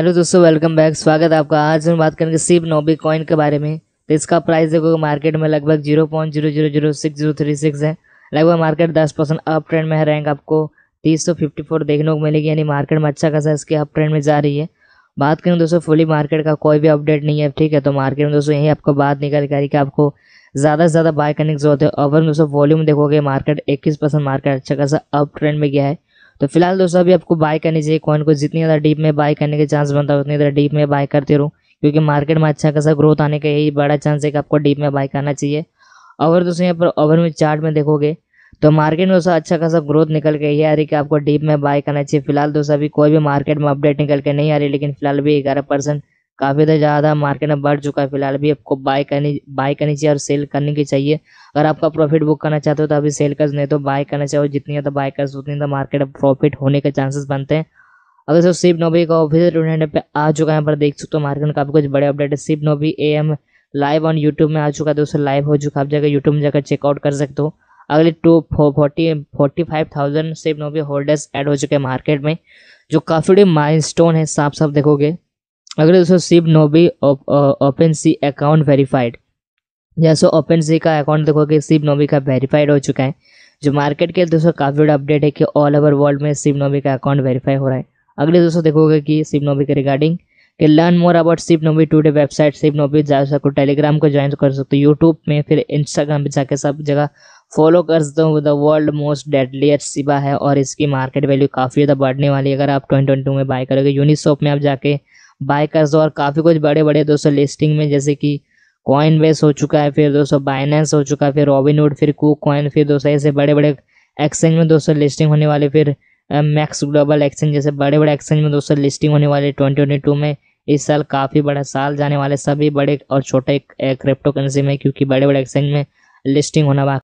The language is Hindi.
हेलो दोस्तों वेलकम बैक स्वागत है आपका आज हम बात करेंगे सिप नोबी कॉइन के बारे में तो इसका प्राइस देखोगे मार्केट में लगभग zero point zero zero zero six zero three six है लगभग मार्केट दस परसेंट अप ट्रेंड में है रैंक आपको तीस सौ फिफ्टी फोर देखने को मिलेगी यानी मार्केट में अच्छा खासा इसकी अप ट्रेंड में जा रही है बात करें दोस्तों फुली मार्केट का कोई भी अपडेट नहीं है ठीक है तो मार्केट में दोस्तों यही आपको बात निकल कर रही कि आपको ज़्यादा से ज़्यादा बाय करने की जरूरत है ओवर में दोस्तों वॉल्यूम देखोगे मार्केट इक्कीस परसेंट मार्केट अच्छा खासा अप ट्रेंड में गया है तो फिलहाल दोस्तों अभी आपको बाय करनी चाहिए कॉइन को जितनी ज़्यादा डीप में बाय करने के चांस बनता है उतनी ज़्यादा डीप में बाय करते रहो क्योंकि मार्केट में अच्छा खासा ग्रोथ आने का यही बड़ा चांस है कि आपको डीप में बाय करना चाहिए अगर दोस्तों यहाँ पर ओवर में चार्ट में देखोगे तो मार्केट में दोस्तों अच्छा खासा ग्रोथ निकल के यही आ रही है कि आपको डीप में बाय करना चाहिए फिलहाल दोस्तों अभी कोई भी मार्केट में अपडेट निकल के नहीं आ रही लेकिन फिलहाल भी ग्यारह परसेंट काफी तो ज्यादा मार्केट में बढ़ चुका है फिलहाल भी आपको बाय करनी बाय करनी चाहिए और सेल करनी की चाहिए अगर आपका प्रॉफिट बुक करना चाहते हो तो अभी सेल कर नहीं तो बाय करना चाहिए जितनी ज़्यादा बाय कर उतनी ज़्यादा मार्केट में प्रॉफिट होने के चांसेस बनते हैं अगर सर शिव नोबी का ऑफिस टूर्नामेंट पे आ चुका है पर देख सकते हो मार्केट में काफी कुछ बड़े अपडेट है ShibNobi A M live on YouTube में आ चुका है दोस्तों लाइव हो चुका है आप जाकर यूट्यूब में जाकर चेकआउट कर सकते हो अगले two forty forty five thousand ShibNobi holders add हो चुके हैं मार्केट में जो काफ़ी बड़े माइल है साफ साफ देखोगे अगले दोस्तों ShibNobi OpenSea account verified जैसे ओपन सी का अकाउंट देखो कि शिव नोबी का वेरीफाइड हो चुका है जो मार्केट के दोस्तों काफ़ी बड़ा अपडेट है कि ऑल ओवर वर्ल्ड में शिव नोबी का अकाउंट वेरीफाई हो रहा है अगले दोस्तों देखोगे कि शिव नोबी के रिगार्डिंग कि learn more about ShibNobi today website ShibNobi जा सको टेलीग्राम को ज्वाइन कर सकते हो यूट्यूब में फिर इंस्टाग्राम पर जाके सब जगह फॉलो कर सकते हो the world most deadliest Shiba है और इसकी मार्केट वैल्यू काफ़ी ज़्यादा बढ़ने वाली है अगर आप ट्वेंटी ट्वेंटी में बाय करोगे यूनिसॉप में आप जाके बाइकर्स और काफ़ी कुछ बड़े बड़े दोस्तों लिस्टिंग में जैसे कि कॉइन बेस हो चुका है फिर दोस्तों बाइनेंस हो चुका है फिर रॉबिनवुड फिर कुक कॉइन फिर दोस्तों ऐसे बड़े बड़े एक्सचेंज में दोस्तों लिस्टिंग होने वाले फिर मैक्स ग्लोबल एक्सचेंज जैसे बड़े बड़े एक्सचेंज में दोस्तों लिस्टिंग होने वाले ट्वेंटी ट्वेंटी टू में इस साल काफ़ी बड़ा साल जाने वाले सभी बड़े और छोटे क्रिप्टो करेंसी में क्योंकि बड़े बड़े एक्सचेंज में लिस्टिंग होना